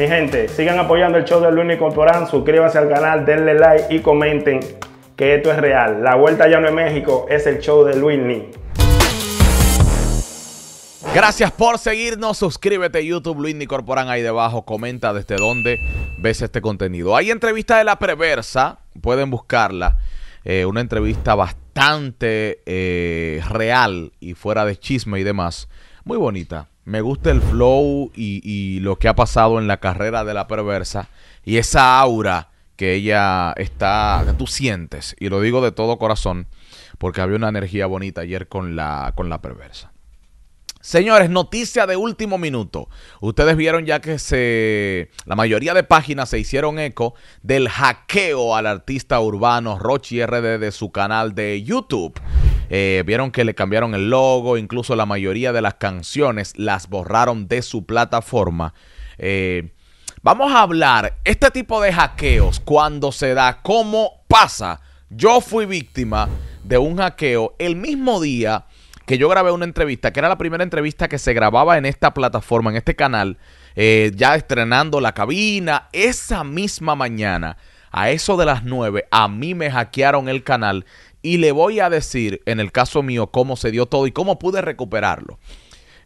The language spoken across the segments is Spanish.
Mi gente, sigan apoyando el show de Luis Corporán, suscríbanse al canal, denle like y comenten que esto es real. La vuelta ya no es México, es el show de Luis Gracias por seguirnos, suscríbete a YouTube Luis Corporán ahí debajo, comenta desde dónde ves este contenido. Hay entrevista de La Perversa, pueden buscarla, eh, una entrevista bastante eh, real y fuera de chisme y demás, muy bonita. Me gusta el flow y, lo que ha pasado en la carrera de la perversa y esa aura que ella está, que tú sientes, y lo digo de todo corazón, porque había una energía bonita ayer con la, con la perversa. Señores, noticia de último minuto. Ustedes vieron ya que se la mayoría de páginas se hicieron eco del hackeo al artista urbano Rochi RD de su canal de YouTube. Eh, vieron que le cambiaron el logo, incluso la mayoría de las canciones las borraron de su plataforma. Eh, vamos a hablar este tipo de hackeos, cuando se da, cómo pasa. Yo fui víctima de un hackeo el mismo día que yo grabé una entrevista, que era la primera entrevista que se grababa en esta plataforma, en este canal, eh, ya estrenando la cabina, esa misma mañana. A eso de las 9, a mí me hackearon el canal y le voy a decir, en el caso mío, cómo se dio todo y cómo pude recuperarlo.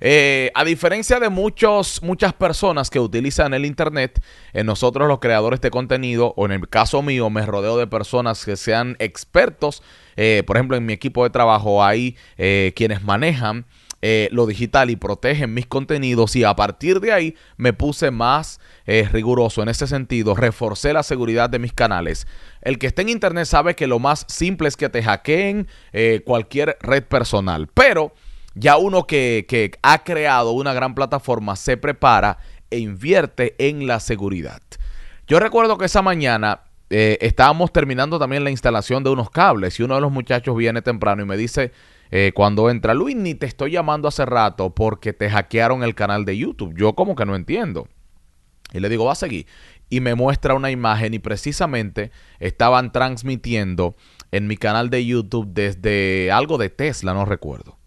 Eh, a diferencia de muchos, muchas personas que utilizan el Internet, en nosotros los creadores de contenido, o en el caso mío, me rodeo de personas que sean expertos. Eh, por ejemplo, en mi equipo de trabajo hay eh, quienes manejan eh, lo digital y protegen mis contenidos y a partir de ahí me puse más eh, riguroso en ese sentido, reforcé la seguridad de mis canales. El que esté en internet sabe que lo más simple es que te hackeen eh, cualquier red personal, pero ya uno que, ha creado una gran plataforma se prepara e invierte en la seguridad. Yo recuerdo que esa mañana estábamos terminando también la instalación de unos cables y uno de los muchachos viene temprano y me dice, eh, cuando entra, Luis, ni te estoy llamando hace rato porque te hackearon el canal de YouTube. Yo como que no entiendo. Y le digo, va a seguir. Y me muestra una imagen y precisamente estaban transmitiendo en mi canal de YouTube desde algo de Tesla, no recuerdo.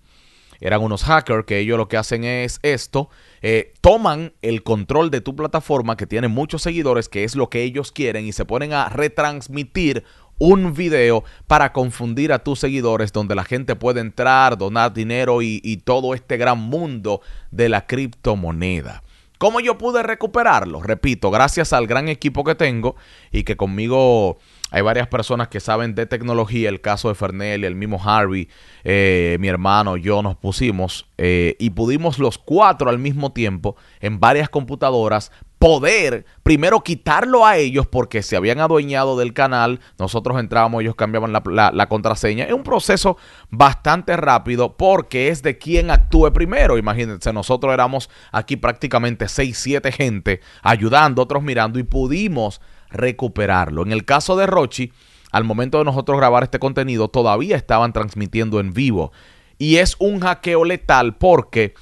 Eran unos hackers que ellos lo que hacen es esto, eh, toman el control de tu plataforma que tiene muchos seguidores, que es lo que ellos quieren, y se ponen a retransmitir un video para confundir a tus seguidores donde la gente puede entrar, donar dinero y, todo este gran mundo de la criptomoneda. ¿Cómo yo pude recuperarlo? Repito, gracias al gran equipo que tengo y que conmigo hay varias personas que saben de tecnología, el caso de Fernelli, el mismo Harvey, eh, mi hermano, yo nos pusimos eh, y pudimos los cuatro al mismo tiempo en varias computadoras poder primero quitarlo a ellos porque se habían adueñado del canal, nosotros entrábamos, ellos cambiaban la, contraseña. Es un proceso bastante rápido porque es de quien actúe primero. Imagínense, nosotros éramos aquí prácticamente 6, 7 gente ayudando, otros mirando y pudimos recuperarlo. En el caso de Rochi, al momento de nosotros grabar este contenido, todavía estaban transmitiendo en vivo. Y es un hackeo letal porque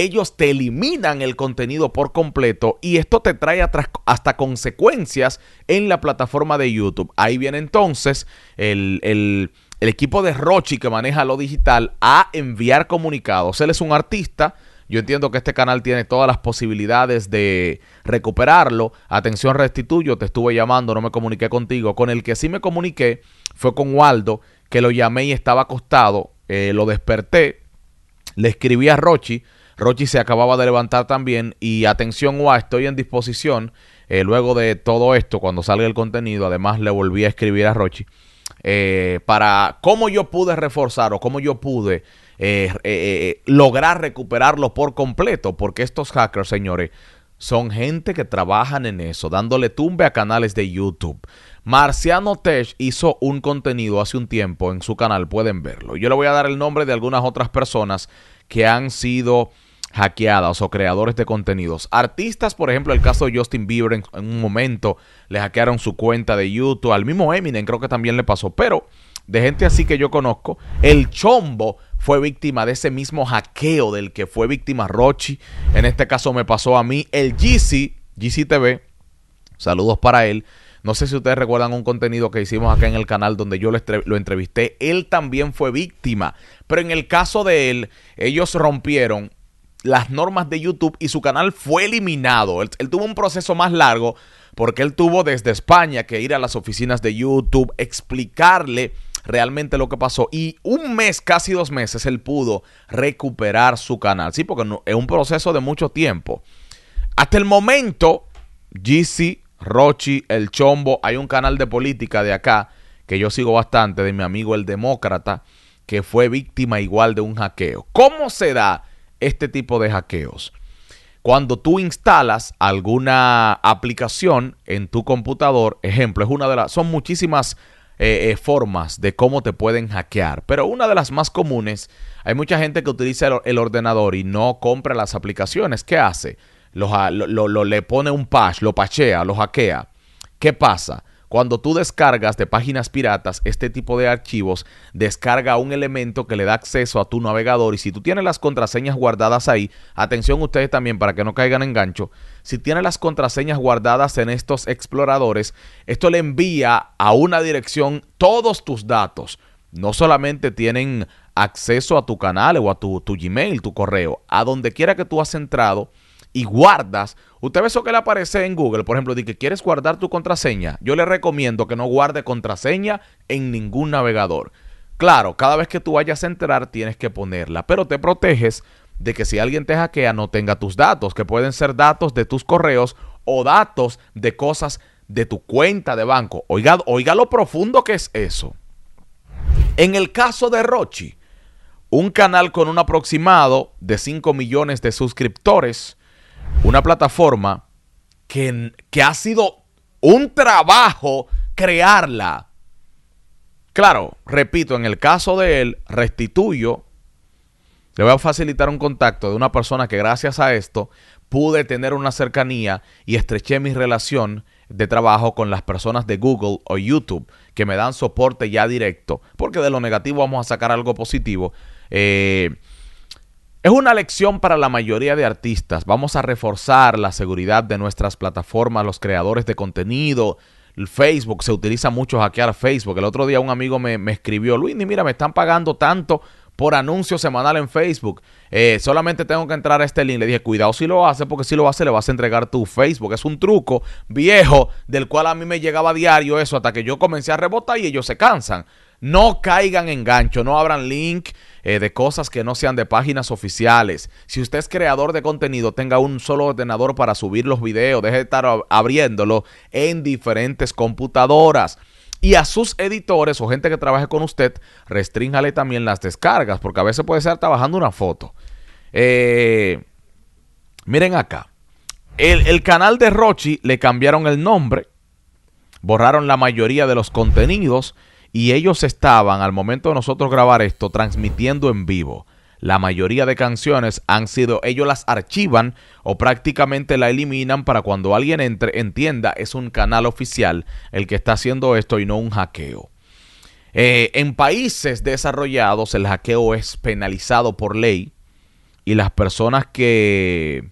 ellos te eliminan el contenido por completo y esto te trae hasta consecuencias en la plataforma de YouTube. Ahí viene entonces el, equipo de Rochi que maneja lo digital a enviar comunicados. Él es un artista. Yo entiendo que este canal tiene todas las posibilidades de recuperarlo. Atención, restituyo, te estuve llamando, no me comuniqué contigo. Con el que sí me comuniqué fue con Waldo, que lo llamé y estaba acostado. Eh, lo desperté, le escribí a Rochi Rochi se acababa de levantar también y atención, UA, estoy en disposición. Eh, luego de todo esto, cuando salga el contenido, además le volví a escribir a Rochi eh, para cómo yo pude reforzar o cómo yo pude eh, lograr recuperarlo por completo, porque estos hackers, señores, son gente que trabajan en eso, dándole tumbe a canales de YouTube. Marciano Tesh hizo un contenido hace un tiempo en su canal, pueden verlo. Yo le voy a dar el nombre de algunas otras personas que han sido hackeadas o creadores de contenidos. Artistas, por ejemplo, el caso de Justin Bieber en, un momento le hackearon su cuenta de YouTube, al mismo Eminem creo que también le pasó, pero de gente así que yo conozco, el Chombo fue víctima de ese mismo hackeo del que fue víctima Rochi, en este caso me pasó a mí, el GC, GC TV, saludos para él. No sé si ustedes recuerdan un contenido que hicimos acá en el canal donde yo lo, entrevisté. Él también fue víctima. Pero en el caso de él, ellos rompieron las normas de YouTube y su canal fue eliminado. Él, tuvo un proceso más largo porque él tuvo desde España que ir a las oficinas de YouTube, explicarle realmente lo que pasó. Y un mes, casi dos meses, él pudo recuperar su canal. Sí, porque es un proceso de mucho tiempo. Hasta el momento, GC, Rochi, El Chombo, hay un canal de política de acá que yo sigo bastante, de mi amigo el demócrata, que fue víctima igual de un hackeo. ¿Cómo se da este tipo de hackeos. Cuando tú instalas alguna aplicación en tu computador, ejemplo, es una de las, son muchísimas eh, eh, formas de cómo te pueden hackear, pero una de las más comunes, hay mucha gente que utiliza el, ordenador y no compra las aplicaciones. ¿Qué hace? Ah, lo, le pone un patch, lo pachea, lo hackea. ¿Qué pasa? Cuando tú descargas de páginas piratas este tipo de archivos, descarga un elemento que le da acceso a tu navegador y si tú tienes las contraseñas guardadas ahí, atención ustedes también para que no caigan en gancho, si tienes las contraseñas guardadas en estos exploradores, esto le envía a una dirección todos tus datos. No solamente tienen acceso a tu canal o a tu, tu Gmail, tu correo, a donde quiera que tú has entrado y guardas. Usted ve eso que le aparece en Google, por ejemplo, de que quieres guardar tu contraseña. Yo le recomiendo que no guarde contraseña en ningún navegador. Claro, cada vez que tú vayas a entrar tienes que ponerla, pero te proteges de que si alguien te hackea no tenga tus datos, que pueden ser datos de tus correos o datos de cosas de tu cuenta de banco. Oiga, oiga lo profundo que es eso. En el caso de Rochi, un canal con un aproximado de 5 millones de suscriptores, una plataforma que, que ha sido un trabajo crearla. Claro, repito, en el caso de él, restituyo, le voy a facilitar un contacto de una persona que gracias a esto pude tener una cercanía y estreché mi relación de trabajo con las personas de Google o YouTube que me dan soporte ya directo, porque de lo negativo vamos a sacar algo positivo. Eh, es una lección para la mayoría de artistas. Vamos a reforzar la seguridad de nuestras plataformas, los creadores de contenido. Facebook, se utiliza mucho hackear Facebook. El otro día un amigo me, escribió, Luis, mira, me están pagando tanto por anuncio semanal en Facebook. Eh, solamente tengo que entrar a este link. Le dije, cuidado si lo hace, porque si lo hace, le vas a entregar tu Facebook. Es un truco viejo del cual a mí me llegaba diario eso hasta que yo comencé a rebotar y ellos se cansan. No caigan en gancho, no abran link eh, de cosas que no sean de páginas oficiales. Si usted es creador de contenido, tenga un solo ordenador para subir los videos, deje de estar abriéndolo en diferentes computadoras. Y a sus editores o gente que trabaje con usted, restríngale también las descargas, porque a veces puede estar trabajando una foto. Eh, miren acá. El, el, canal de Rochi le cambiaron el nombre, borraron la mayoría de los contenidos y ellos estaban, al momento de nosotros grabar esto, transmitiendo en vivo. La mayoría de canciones han sido, ellos las archivan o prácticamente la eliminan para cuando alguien entre, entienda es un canal oficial el que está haciendo esto y no un hackeo. Eh, en países desarrollados el hackeo es penalizado por ley y las personas que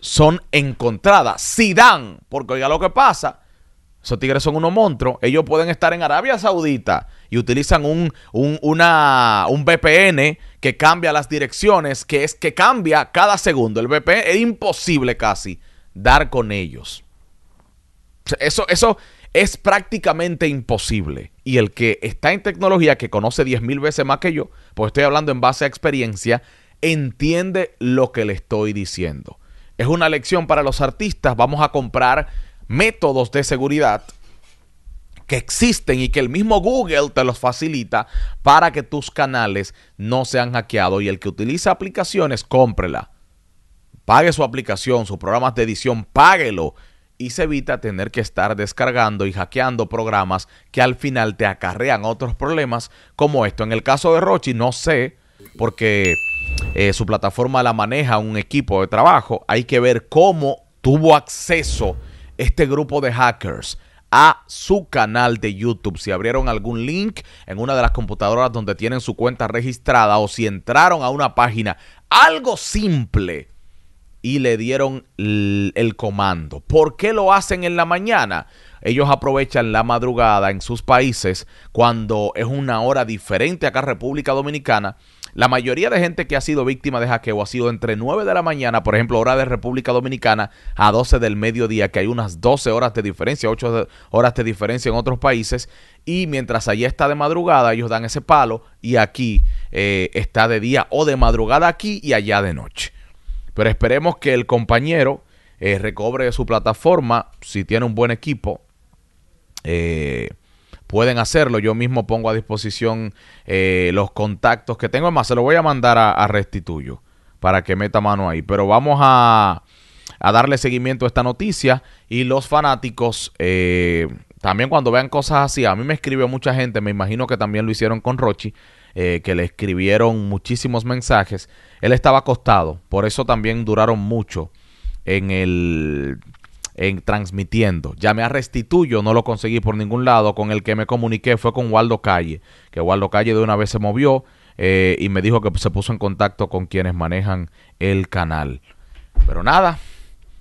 son encontradas, si dan, porque oiga lo que pasa, esos tigres son unos monstruos. Ellos pueden estar en Arabia Saudita y utilizan un, un, VPN que cambia las direcciones, que es que cambia cada segundo. El VPN es imposible casi dar con ellos. Eso, eso es prácticamente imposible. Y el que está en tecnología, que conoce 10.000 veces más que yo, pues estoy hablando en base a experiencia, entiende lo que le estoy diciendo. Es una lección para los artistas. Vamos a comprar métodos de seguridad que existen y que el mismo Google te los facilita para que tus canales no sean hackeados. Y el que utiliza aplicaciones, cómprela. Pague su aplicación, sus programas de edición, páguelo. Y se evita tener que estar descargando y hackeando programas que al final te acarrean otros problemas como esto. En el caso de Rochi, no sé, porque eh, su plataforma la maneja un equipo de trabajo. Hay que ver cómo tuvo acceso este grupo de hackers a su canal de YouTube. Si abrieron algún link en una de las computadoras donde tienen su cuenta registrada o si entraron a una página, algo simple, y le dieron el comando. ¿Por qué lo hacen en la mañana? Ellos aprovechan la madrugada en sus países cuando es una hora diferente acá en República Dominicana la mayoría de gente que ha sido víctima de hackeo ha sido entre 9 de la mañana, por ejemplo, hora de República Dominicana, a 12 del mediodía, que hay unas 12 horas de diferencia, 8 horas de diferencia en otros países. Y mientras allá está de madrugada, ellos dan ese palo y aquí eh, está de día o de madrugada aquí y allá de noche. Pero esperemos que el compañero eh, recobre su plataforma si tiene un buen equipo. Eh, pueden hacerlo. Yo mismo pongo a disposición eh, los contactos que tengo. Además, se lo voy a mandar a, Restituyo para que meta mano ahí. Pero vamos a, darle seguimiento a esta noticia y los fanáticos eh, también cuando vean cosas así, a mí me escribió mucha gente, me imagino que también lo hicieron con Rochi, eh, que le escribieron muchísimos mensajes. Él estaba acostado, por eso también duraron mucho en el en transmitiendo. Ya me Restituyo, no lo conseguí por ningún lado. Con el que me comuniqué fue con Waldo Calle, que Waldo Calle de una vez se movió eh, y me dijo que se puso en contacto con quienes manejan el canal. Pero nada,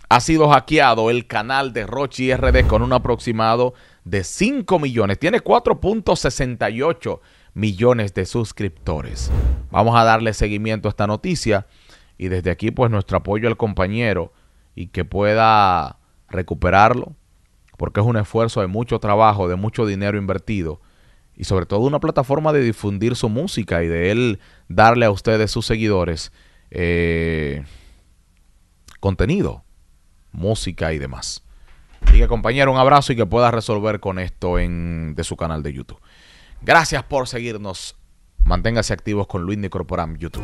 ha sido hackeado el canal de Rochi RD con un aproximado de 5 millones. Tiene 4.68 millones de suscriptores. Vamos a darle seguimiento a esta noticia y desde aquí pues nuestro apoyo al compañero y que pueda recuperarlo, porque es un esfuerzo de mucho trabajo, de mucho dinero invertido y sobre todo una plataforma de difundir su música y de él darle a ustedes, sus seguidores, eh, contenido, música y demás. Y compañero, un abrazo y que pueda resolver con esto en, de su canal de YouTube. Gracias por seguirnos. Manténgase activos con Luis de YouTube.